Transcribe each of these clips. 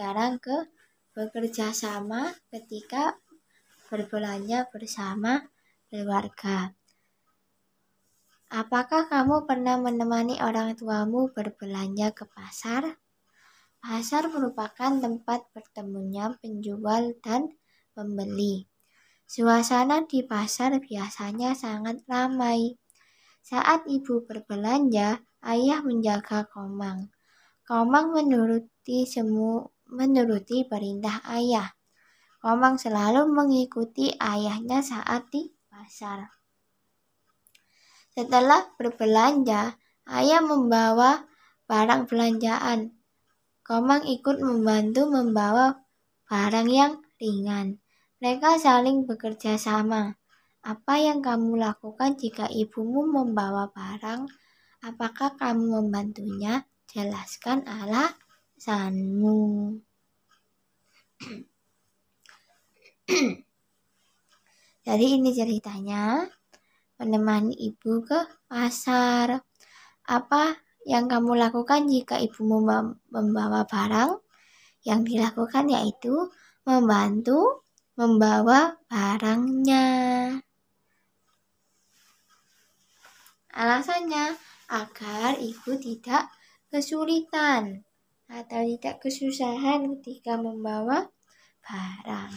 sekarang ke bekerja sama ketika berbelanja bersama keluarga. Apakah kamu pernah menemani orang tuamu berbelanja ke pasar? Pasar merupakan tempat bertemunya penjual dan pembeli. Suasana di pasar biasanya sangat ramai. Saat ibu berbelanja, ayah menjaga komang. Komang menuruti semua menuruti perintah ayah. Komang selalu mengikuti ayahnya saat di pasar. Setelah berbelanja, ayah membawa barang belanjaan. Komang ikut membantu membawa barang yang ringan. Mereka saling bekerja sama. Apa yang kamu lakukan jika ibumu membawa barang? Apakah kamu membantunya? Jelaskan Allah sanmu jadi ini ceritanya menemani ibu ke pasar apa yang kamu lakukan jika ibu membawa barang yang dilakukan yaitu membantu membawa barangnya. Alasannya agar ibu tidak kesulitan atau tidak kesusahan ketika membawa barang.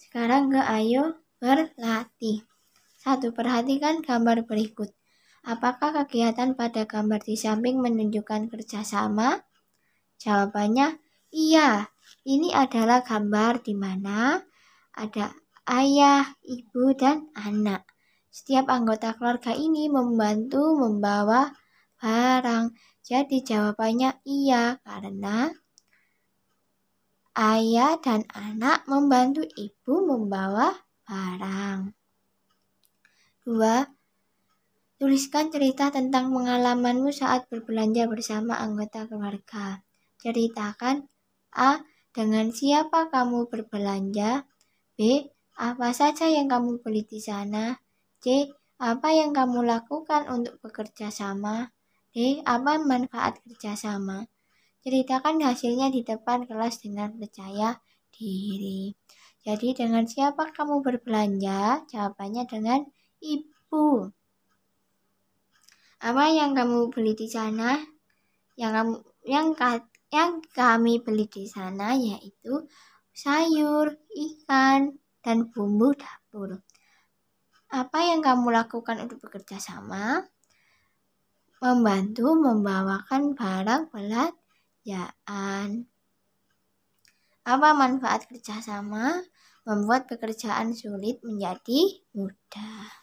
Sekarang ke ayo berlatih. Satu perhatikan gambar berikut. Apakah kegiatan pada gambar di samping menunjukkan kerjasama? Jawabannya, iya. Ini adalah gambar di mana ada ayah, ibu, dan anak. Setiap anggota keluarga ini membantu membawa barang. Jadi jawabannya iya karena ayah dan anak membantu ibu membawa barang. dua Tuliskan cerita tentang pengalamanmu saat berbelanja bersama anggota keluarga. Ceritakan A. Dengan siapa kamu berbelanja? B. Apa saja yang kamu beli di sana? C. Apa yang kamu lakukan untuk bekerja sama? D. Apa manfaat kerjasama? Ceritakan hasilnya di depan kelas dengan percaya diri. Jadi dengan siapa kamu berbelanja? Jawabannya dengan ibu. Apa yang kamu beli di sana? Yang kamu yang yang kami beli di sana yaitu sayur, ikan, dan bumbu dapur apa yang kamu lakukan untuk bekerja sama? Membantu membawakan barang belanjaan. Apa manfaat kerjasama? Membuat pekerjaan sulit menjadi mudah.